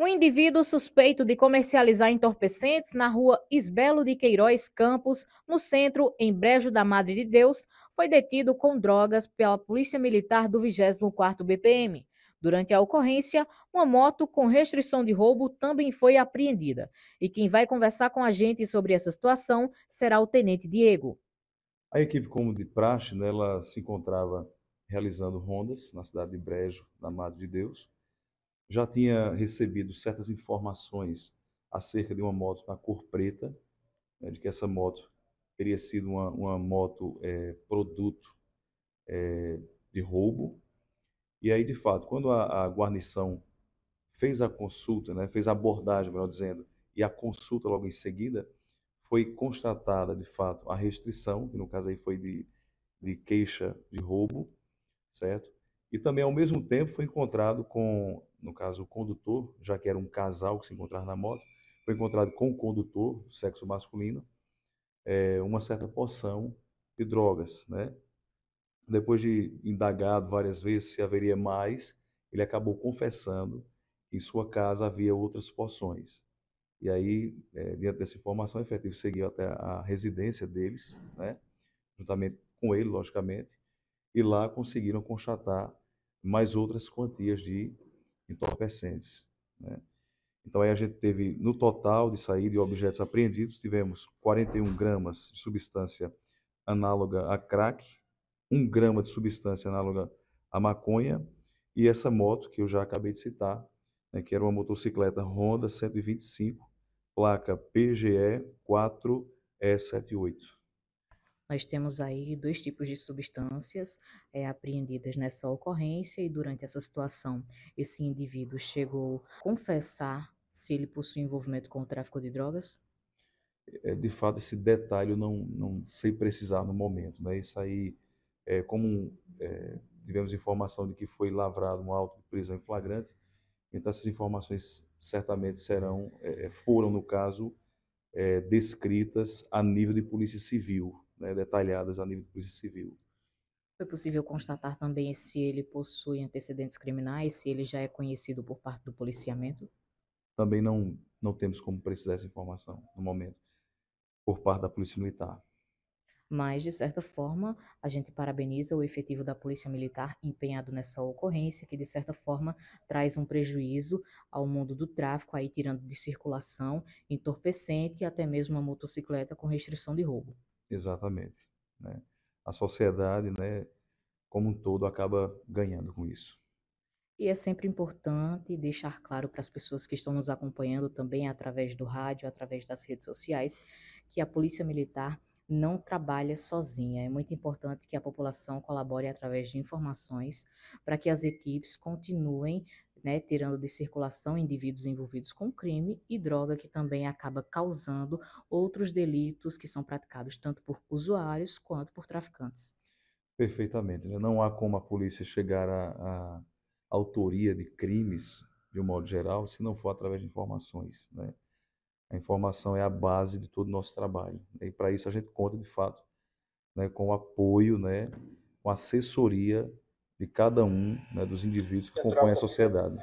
Um indivíduo suspeito de comercializar entorpecentes na rua Isbelo de Queiroz Campos, no centro, em Brejo da Madre de Deus, foi detido com drogas pela Polícia Militar do 24º BPM. Durante a ocorrência, uma moto com restrição de roubo também foi apreendida. E quem vai conversar com a gente sobre essa situação será o Tenente Diego. A equipe, como de praxe, né, ela se encontrava realizando rondas na cidade de Brejo da Madre de Deus já tinha recebido certas informações acerca de uma moto na cor preta, né, de que essa moto teria sido uma, uma moto é, produto é, de roubo. E aí, de fato, quando a, a guarnição fez a consulta, né, fez a abordagem, melhor dizendo, e a consulta logo em seguida, foi constatada, de fato, a restrição, que no caso aí foi de, de queixa de roubo, certo? E também, ao mesmo tempo, foi encontrado com, no caso, o condutor, já que era um casal que se encontrava na moto, foi encontrado com o condutor, sexo masculino, é, uma certa porção de drogas, né? Depois de indagado várias vezes se haveria mais, ele acabou confessando que em sua casa havia outras porções. E aí, é, diante dessa informação, o efetivo seguiu até a residência deles, né? juntamente com ele, logicamente, e lá conseguiram constatar mais outras quantias de entorpecentes. Né? Então, aí a gente teve, no total de saída e objetos apreendidos, tivemos 41 gramas de substância análoga a crack, 1 grama de substância análoga a maconha e essa moto que eu já acabei de citar, né, que era uma motocicleta Honda 125, placa PGE 4E78. Nós temos aí dois tipos de substâncias é, apreendidas nessa ocorrência e durante essa situação esse indivíduo chegou a confessar se ele possui envolvimento com o tráfico de drogas? É, de fato, esse detalhe eu não, não sei precisar no momento. Né? Isso aí, é, como é, tivemos informação de que foi lavrado um auto de prisão em flagrante, então essas informações certamente serão, é, é, foram, no caso, é, descritas a nível de polícia civil, né, detalhadas a nível de polícia civil. Foi possível constatar também se ele possui antecedentes criminais, se ele já é conhecido por parte do policiamento? Também não, não temos como precisar essa informação no momento, por parte da Polícia Militar. Mas, de certa forma, a gente parabeniza o efetivo da Polícia Militar empenhado nessa ocorrência, que, de certa forma, traz um prejuízo ao mundo do tráfico, aí tirando de circulação entorpecente e até mesmo a motocicleta com restrição de roubo. Exatamente. Né? A sociedade, né, como um todo, acaba ganhando com isso. E é sempre importante deixar claro para as pessoas que estão nos acompanhando também através do rádio, através das redes sociais, que a Polícia Militar não trabalha sozinha. É muito importante que a população colabore através de informações para que as equipes continuem né, tirando de circulação indivíduos envolvidos com crime e droga que também acaba causando outros delitos que são praticados tanto por usuários quanto por traficantes. Perfeitamente. Né? Não há como a polícia chegar à, autoria de crimes, de um modo geral, se não for através de informações. Né? A informação é a base de todo o nosso trabalho. Né? E para isso a gente conta, de fato, né, com o apoio, né, com assessoria de cada um né, dos indivíduos que compõem a sociedade.